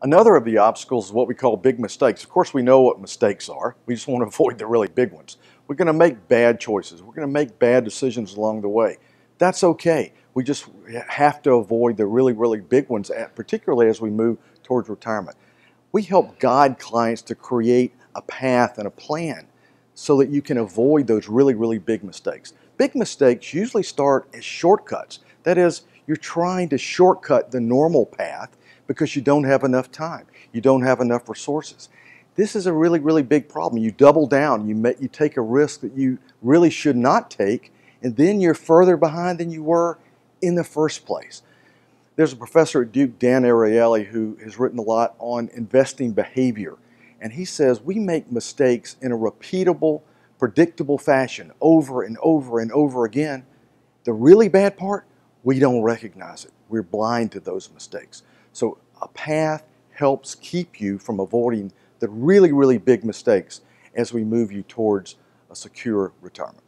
Another of the obstacles is what we call big mistakes. Of course, we know what mistakes are. We just want to avoid the really big ones. We're going to make bad choices. We're going to make bad decisions along the way. That's okay. We just have to avoid the really, really big ones, particularly as we move towards retirement. We help guide clients to create a path and a plan so that you can avoid those really, really big mistakes. Big mistakes usually start as shortcuts. That is, you're trying to shortcut the normal path because you don't have enough time. You don't have enough resources. This is a really, really big problem. You double down. You, you take a risk that you really should not take, and then you're further behind than you were in the first place. There's a professor at Duke, Dan Ariely, who has written a lot on investing behavior. And he says we make mistakes in a repeatable, predictable fashion over and over and over again. The really bad part, we don't recognize it. We're blind to those mistakes. So a path helps keep you from avoiding the really, really big mistakes as we move you towards a secure retirement.